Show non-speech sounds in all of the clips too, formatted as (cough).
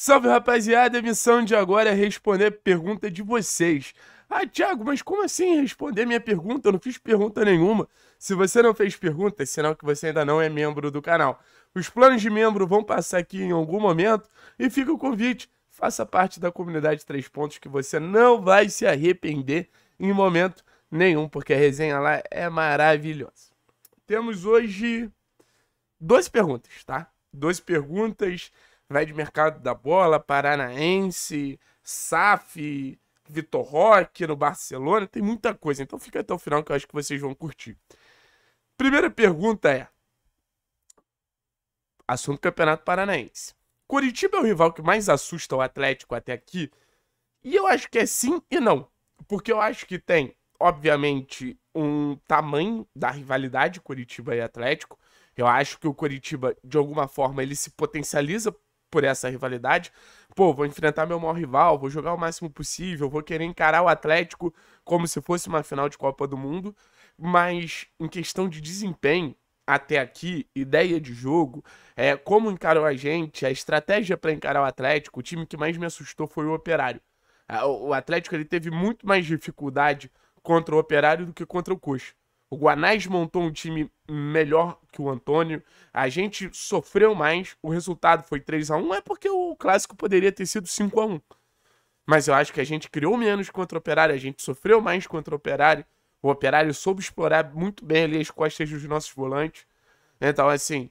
Salve rapaziada, a missão de agora é responder pergunta de vocês. Ah, Thiago, mas como assim responder minha pergunta? Eu não fiz pergunta nenhuma. Se você não fez pergunta, é sinal que você ainda não é membro do canal. Os planos de membro vão passar aqui em algum momento e fica o convite. Faça parte da comunidade Três Pontos que você não vai se arrepender em momento nenhum, porque a resenha lá é maravilhosa. Temos hoje 12 perguntas, tá? 12 perguntas vai de mercado da bola, Paranaense, SAF, Vitor Roque no Barcelona, tem muita coisa. Então fica até o final que eu acho que vocês vão curtir. Primeira pergunta é: assunto Campeonato Paranaense. Curitiba é o rival que mais assusta o Atlético até aqui. E eu acho que é sim e não. Porque eu acho que tem, obviamente, um tamanho da rivalidade Curitiba e Atlético. Eu acho que o Curitiba, de alguma forma, ele se potencializa por essa rivalidade. Pô, vou enfrentar meu maior rival, vou jogar o máximo possível, vou querer encarar o Atlético como se fosse uma final de Copa do Mundo. Mas em questão de desempenho, até aqui, ideia de jogo, é, como encarou a gente, a estratégia para encarar o Atlético, o time que mais me assustou foi o Operário. O Atlético ele teve muito mais dificuldade contra o Operário do que contra o Coxa. O Guanais montou um time melhor que o Antônio. A gente sofreu mais. O resultado foi 3 a 1 É porque o clássico poderia ter sido 5 a 1 Mas eu acho que a gente criou menos contra o Operário. A gente sofreu mais contra o Operário. O Operário soube explorar muito bem ali as costas dos nossos volantes. Então, assim.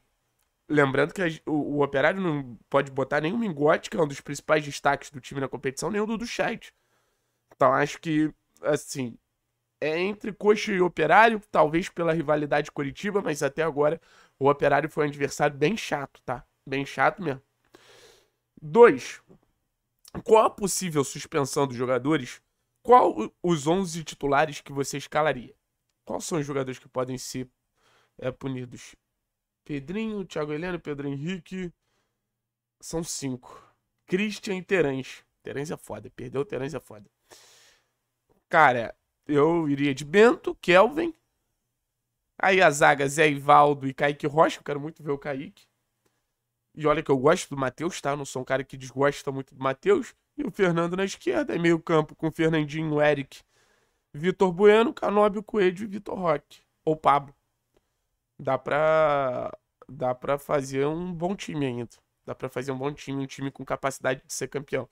Lembrando que a, o, o, Operário não pode botar nenhum Mingote, que é um dos principais destaques do time na competição, nem o do Duchat. Então, acho que, assim, é entre Coxa e Operário, talvez pela rivalidade Curitiba, mas até agora o Operário foi um adversário bem chato, tá? Bem chato mesmo. 2. Qual a possível suspensão dos jogadores? Qual os 11 titulares que você escalaria? Quais são os jogadores que podem ser é, punidos? Pedrinho, Thiago Heleno, Pedro Henrique. São cinco. Christian e Terãs. Terãs é foda. Perdeu o Terãs é foda. Cara, eu iria de Bento, Kelvin. Aí a zaga Zé Ivaldo e Kaique Rocha. Eu quero muito ver o Kaique. E olha que eu gosto do Matheus, tá? Eu não sou um cara que desgosta muito do Matheus. E o Fernando na esquerda. É meio campo com Fernandinho, Eric, Vitor Bueno, Canóbio Coelho e Vitor Roque. Ou Pablo. Dá pra... Dá pra fazer um bom time ainda. Dá pra fazer um bom time, um time com capacidade de ser campeão.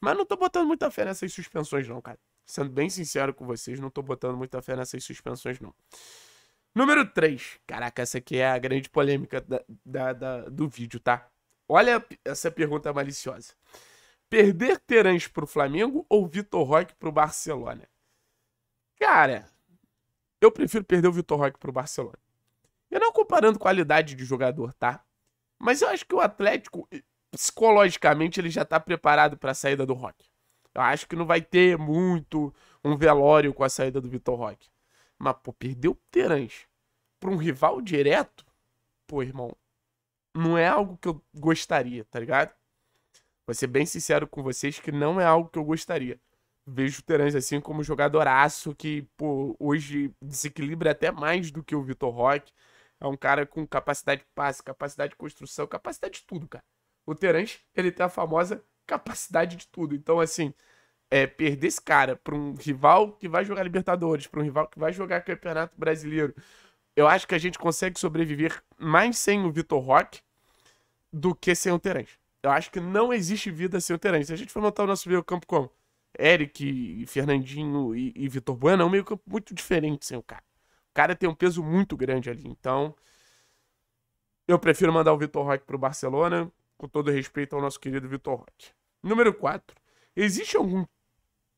Mas não tô botando muita fé nessas suspensões não, cara. Sendo bem sincero com vocês, não tô botando muita fé nessas suspensões, não. Número 3. Caraca, essa aqui é a grande polêmica da, da, da, do vídeo, tá? Olha essa pergunta maliciosa. Perder Terãs pro Flamengo ou Vitor Roque pro Barcelona? Cara, eu prefiro perder o Vitor Roque pro Barcelona. Eu não comparando qualidade de jogador, tá? Mas eu acho que o Atlético, eh, psicologicamente, ele já tá preparado para a saída do Roque. Eu acho que não vai ter muito um velório com a saída do Vitor Roque. Mas, pô, perdeu o Terãs pra um rival direto, pô, irmão, não é algo que eu gostaria, tá ligado? Vou ser bem sincero com vocês que não é algo que eu gostaria. Vejo o Terãs assim como jogador jogadoraço que, pô, hoje desequilibra até mais do que o Vitor Roque. É um cara com capacidade de passe, capacidade de construção, capacidade de tudo, cara. O Terãs, ele tem a famosa capacidade de tudo. Então, assim, é, perder esse cara para um rival que vai jogar Libertadores, para um rival que vai jogar Campeonato Brasileiro, eu acho que a gente consegue sobreviver mais sem o Vitor Roque do que sem o Terence. Eu acho que não existe vida sem o Terence. Se a gente for montar o nosso meio-campo com Eric, Fernandinho e, e Vitor Bueno, é um meio-campo muito diferente sem o cara. O cara tem um peso muito grande ali. Então, eu prefiro mandar o Vitor Roque o Barcelona com todo respeito ao nosso querido Vitor Roque. Número 4. Existe algum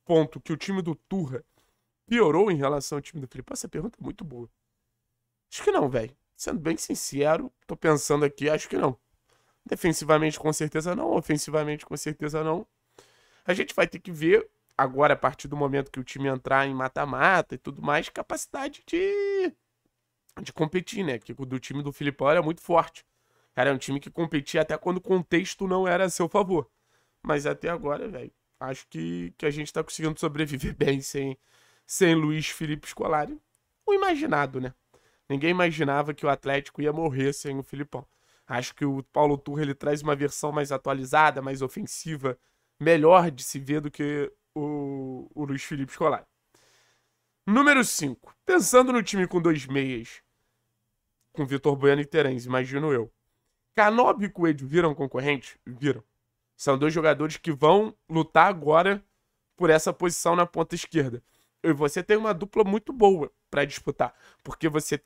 ponto que o time do Turra piorou em relação ao time do Felipe? Essa pergunta é muito boa. Acho que não, velho. Sendo bem sincero, tô pensando aqui, acho que não. Defensivamente, com certeza não. Ofensivamente, com certeza não. A gente vai ter que ver agora, a partir do momento que o time entrar em mata-mata e tudo mais, capacidade de, de competir, né? Que o do time do Filipão era é muito forte. Cara, é um time que competia até quando o contexto não era a seu favor. Mas até agora, velho, acho que, que a gente tá conseguindo sobreviver (laughs) bem sem, sem Luiz Felipe Scolari. O imaginado, né? Ninguém imaginava que o Atlético ia morrer sem o Filipão. Acho que o Paulo Turra ele traz uma versão mais atualizada, mais ofensiva, melhor de se ver do que o, o Luiz Felipe Scolari. Número 5. Pensando no time com dois meias, com Vitor Bueno e Terence, imagino eu. Canob e Coelho viram concorrente? Viram. São dois jogadores que vão lutar agora por essa posição na ponta esquerda. E você tem uma dupla muito boa para disputar, porque você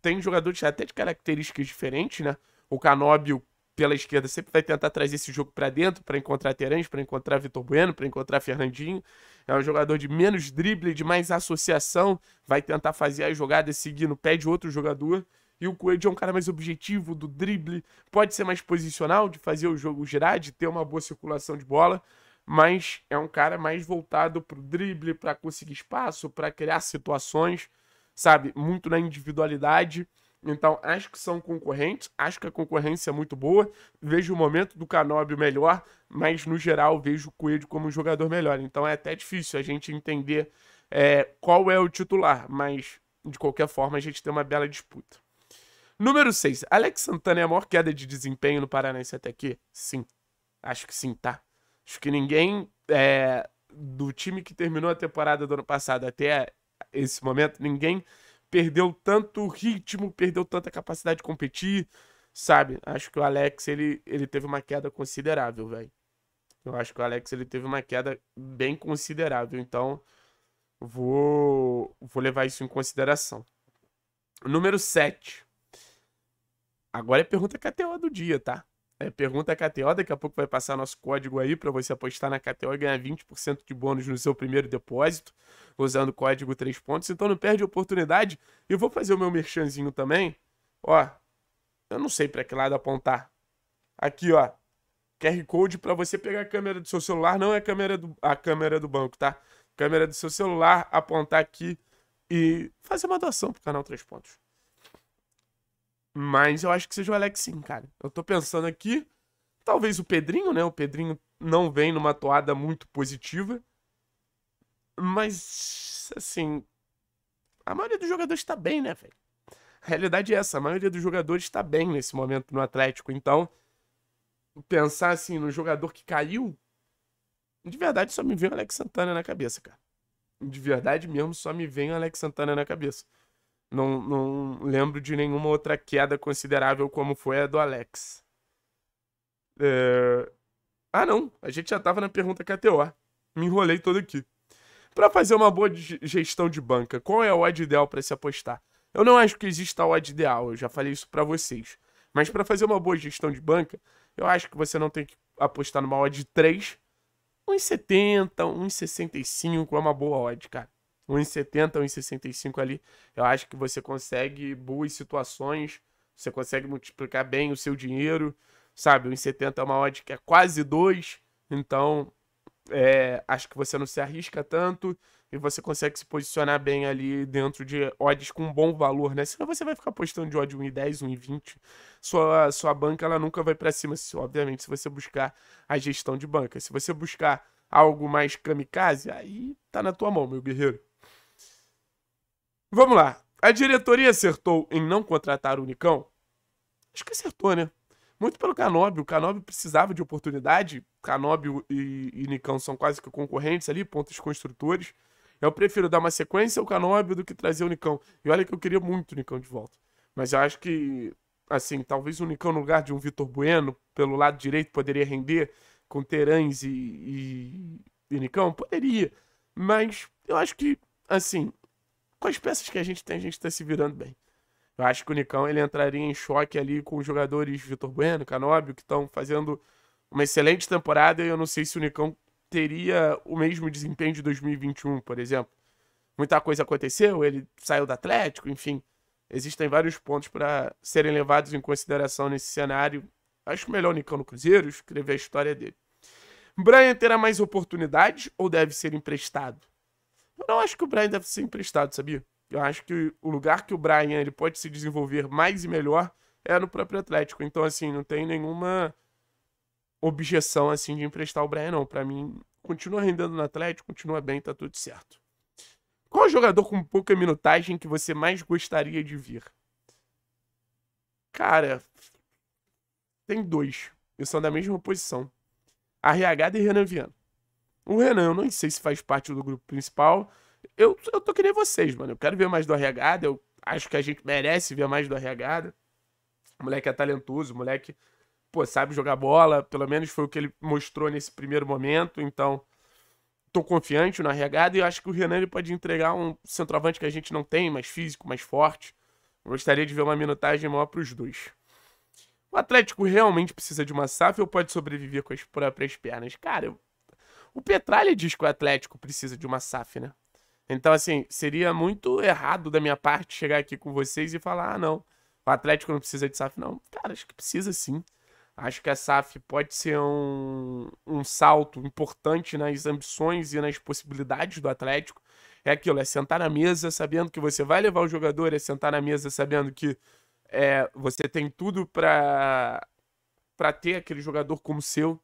tem jogadores até de características diferentes, né? O Canóbio pela esquerda sempre vai tentar trazer esse jogo para dentro, para encontrar Terence, para encontrar Vitor Bueno, para encontrar Fernandinho. É um jogador de menos drible, de mais associação, vai tentar fazer a jogada seguir no pé de outro jogador. E o Coelho é um cara mais objetivo do drible, pode ser mais posicional, de fazer o jogo girar, de ter uma boa circulação de bola, mas é um cara mais voltado para o drible, para conseguir espaço, para criar situações, sabe? Muito na individualidade. Então, acho que são concorrentes, acho que a concorrência é muito boa. Vejo o momento do Canóbio melhor, mas no geral vejo o Coelho como um jogador melhor. Então é até difícil a gente entender é, qual é o titular, mas de qualquer forma a gente tem uma bela disputa. Número 6. Alex Santana é a maior queda de desempenho no Paranaense é até aqui? Sim. Acho que sim, tá? Acho que ninguém é, do time que terminou a temporada do ano passado até esse momento, ninguém perdeu tanto ritmo, perdeu tanta capacidade de competir, sabe? Acho que o Alex, ele, ele teve uma queda considerável, velho. Eu acho que o Alex, ele teve uma queda bem considerável, então vou, vou levar isso em consideração. Número 7. Agora é pergunta KTO do dia, tá? É pergunta KTO, daqui a pouco vai passar nosso código aí para você apostar na KTO e ganhar 20% de bônus no seu primeiro depósito, usando o código 3 pontos. Então não perde a oportunidade. E vou fazer o meu merchanzinho também. Ó, eu não sei para que lado apontar. Aqui, ó. QR Code para você pegar a câmera do seu celular, não é a câmera do, a câmera do banco, tá? Câmera do seu celular, apontar aqui e fazer uma doação pro canal 3 pontos. Mas eu acho que seja o Alex sim, cara. Eu tô pensando aqui, talvez o Pedrinho, né? O Pedrinho não vem numa toada muito positiva. Mas, assim, a maioria dos jogadores tá bem, né, velho? A realidade é essa, a maioria dos jogadores tá bem nesse momento no Atlético. Então, pensar assim no jogador que caiu, de verdade só me vem o Alex Santana na cabeça, cara. De verdade mesmo, só me vem o Alex Santana na cabeça. Não, não lembro de nenhuma outra queda considerável como foi a do Alex. É... Ah, não. A gente já tava na pergunta KTO. É Me enrolei todo aqui. Para fazer uma boa gestão de banca, qual é a odd ideal para se apostar? Eu não acho que exista a odd ideal, eu já falei isso para vocês. Mas para fazer uma boa gestão de banca, eu acho que você não tem que apostar numa odd 3. 1,70, 1,65 é uma boa odd, cara. 1,70, 1,65 ali. Eu acho que você consegue boas situações, você consegue multiplicar bem o seu dinheiro, sabe? 1,70 é uma odd que é quase 2, então é, acho que você não se arrisca tanto e você consegue se posicionar bem ali dentro de odds com bom valor, né? Senão você vai ficar postando de odd 1,10, 1,20. Sua, sua banca ela nunca vai para cima, se, obviamente, se você buscar a gestão de banca. Se você buscar algo mais kamikaze, aí tá na tua mão, meu guerreiro. Vamos lá. A diretoria acertou em não contratar o Nicão? Acho que acertou, né? Muito pelo Canóbio. O Canóbio precisava de oportunidade. Canóbio e, e Nicão são quase que concorrentes ali, pontos construtores. Eu prefiro dar uma sequência ao Canóbio do que trazer o Nicão. E olha que eu queria muito o Nicão de volta. Mas eu acho que, assim, talvez o Nicão no lugar de um Vitor Bueno, pelo lado direito, poderia render com Terãs e, e, e Nicão? Poderia. Mas eu acho que, assim, com as peças que a gente tem, a gente tá se virando bem. Eu acho que o Nicão ele entraria em choque ali com os jogadores Vitor Bueno, Canóbio, que estão fazendo uma excelente temporada e eu não sei se o Nicão teria o mesmo desempenho de 2021, por exemplo. Muita coisa aconteceu, ele saiu do Atlético, enfim. Existem vários pontos para serem levados em consideração nesse cenário. Acho melhor o Nicão no Cruzeiro escrever a história dele. Brian terá mais oportunidades ou deve ser emprestado? Eu não acho que o Brian deve ser emprestado, sabia? Eu acho que o lugar que o Brian ele pode se desenvolver mais e melhor é no próprio Atlético. Então, assim, não tem nenhuma objeção, assim, de emprestar o Brian, não. Para mim, continua rendendo no Atlético, continua bem, tá tudo certo. Qual jogador com pouca minutagem que você mais gostaria de vir? Cara, tem dois. E são da mesma posição. A RH e Renan Viana. O Renan, eu não sei se faz parte do grupo principal. Eu, eu tô querendo vocês, mano. Eu quero ver mais do RH. Eu acho que a gente merece ver mais do RH. O moleque é talentoso, o moleque, pô, sabe jogar bola. Pelo menos foi o que ele mostrou nesse primeiro momento. Então, tô confiante no RH. E eu acho que o Renan ele pode entregar um centroavante que a gente não tem, mais físico, mais forte. Eu gostaria de ver uma minutagem maior pros dois. O Atlético realmente precisa de uma SAF ou pode sobreviver com as próprias pernas? Cara, eu o Petralha diz que o Atlético precisa de uma SAF, né? Então, assim, seria muito errado da minha parte chegar aqui com vocês e falar: ah, não, o Atlético não precisa de SAF, não. Cara, acho que precisa sim. Acho que a SAF pode ser um, um salto importante nas ambições e nas possibilidades do Atlético. É aquilo, é sentar na mesa sabendo que você vai levar o jogador, é sentar na mesa sabendo que é, você tem tudo para para ter aquele jogador como seu,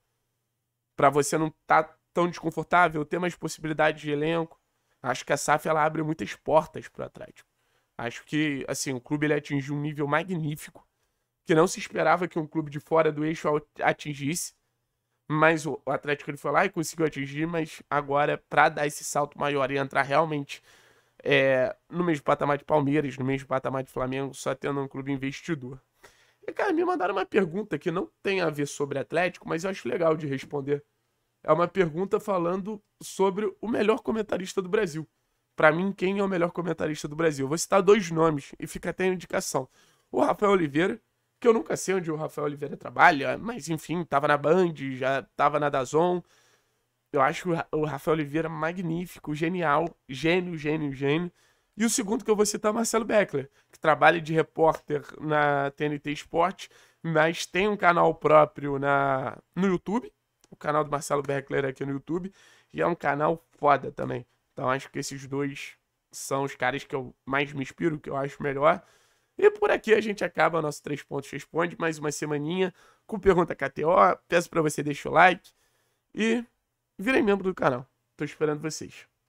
para você não estar tá tão desconfortável, ter mais possibilidades de elenco. Acho que a SAF ela abre muitas portas para o Atlético. Acho que assim o clube ele atingiu um nível magnífico que não se esperava que um clube de fora do eixo atingisse. Mas o Atlético ele foi lá e conseguiu atingir, mas agora para dar esse salto maior e entrar realmente é, no mesmo patamar de Palmeiras, no mesmo patamar de Flamengo, só tendo um clube investidor. E, cara, me mandaram uma pergunta que não tem a ver sobre Atlético, mas eu acho legal de responder é uma pergunta falando sobre o melhor comentarista do Brasil. Para mim, quem é o melhor comentarista do Brasil? Eu vou citar dois nomes e fica até a indicação. O Rafael Oliveira, que eu nunca sei onde o Rafael Oliveira trabalha, mas enfim, tava na Band, já tava na Dazon. Eu acho o Rafael Oliveira magnífico, genial, gênio, gênio, gênio. E o segundo que eu vou citar é Marcelo Beckler, que trabalha de repórter na TNT Esporte, mas tem um canal próprio na no YouTube, canal do Marcelo Berkler aqui no YouTube. E é um canal foda também. Então acho que esses dois são os caras que eu mais me inspiro, que eu acho melhor. E por aqui a gente acaba nosso 3 pontos responde, mais uma semaninha com pergunta KTO. Peço para você deixar o like e virem membro do canal. Tô esperando vocês.